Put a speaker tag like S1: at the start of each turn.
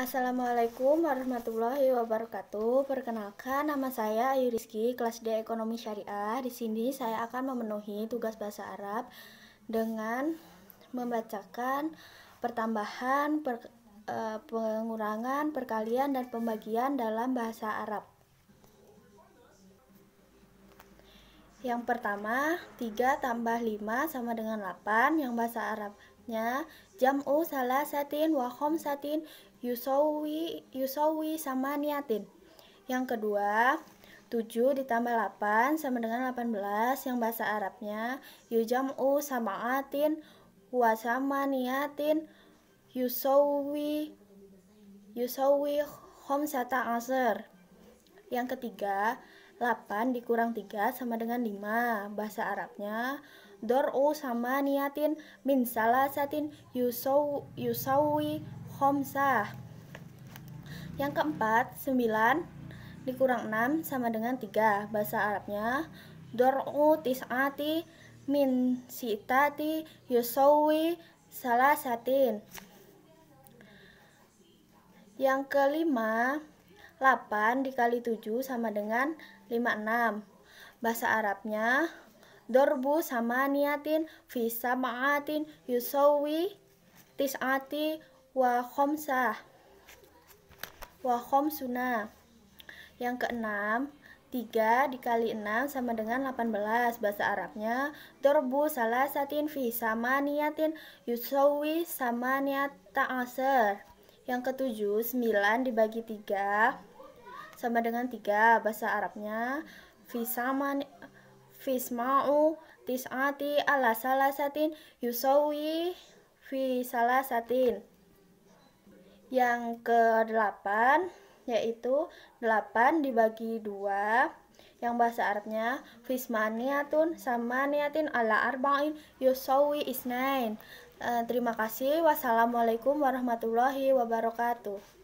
S1: Assalamualaikum warahmatullahi wabarakatuh. Perkenalkan nama saya Ayu Rizki, kelas D Ekonomi Syariah. Di sini saya akan memenuhi tugas bahasa Arab dengan membacakan pertambahan, per, e, pengurangan, perkalian dan pembagian dalam bahasa Arab. Yang pertama, 3 tambah 5 sama dengan 8 yang bahasa Arabnya jam'u salah satin wa satin yusawi yusawi sama niatin. Yang kedua, 7 ditambah 8 sama dengan 18 yang bahasa Arabnya yujam'u sama atin wa sama niatin yusawi yusawi khomsata asr. Yang ketiga, 8 dikurang 3 sama dengan 5 Bahasa Arabnya Dor'u sama niatin min salah satin yusaw, yusawi khomsah Yang keempat 9 dikurang 6 sama dengan 3 Bahasa Arabnya Dor'u tis'ati min sitati yusawi salah satin Yang kelima 8 dikali 7 sama dengan 56. Bahasa Arabnya Dorbu sama niatin Fisa ma'atin Yusowi tis'ati wa khomsah wa khomsuna. Yang keenam, 3 dikali 6 sama dengan 18 Bahasa Arabnya Dorbu salah satin fi sama niatin Yusowi sama niat ta'asir Yang ketujuh 9 dibagi 3 sama dengan tiga bahasa Arabnya fisaman fisma'u tis'ati ala salasatin yusawi fi salasatin yang ke delapan yaitu delapan dibagi dua yang bahasa Arabnya fismaniatun sama niatin ala arba'in yusawi isnain eh, terima kasih wassalamualaikum warahmatullahi wabarakatuh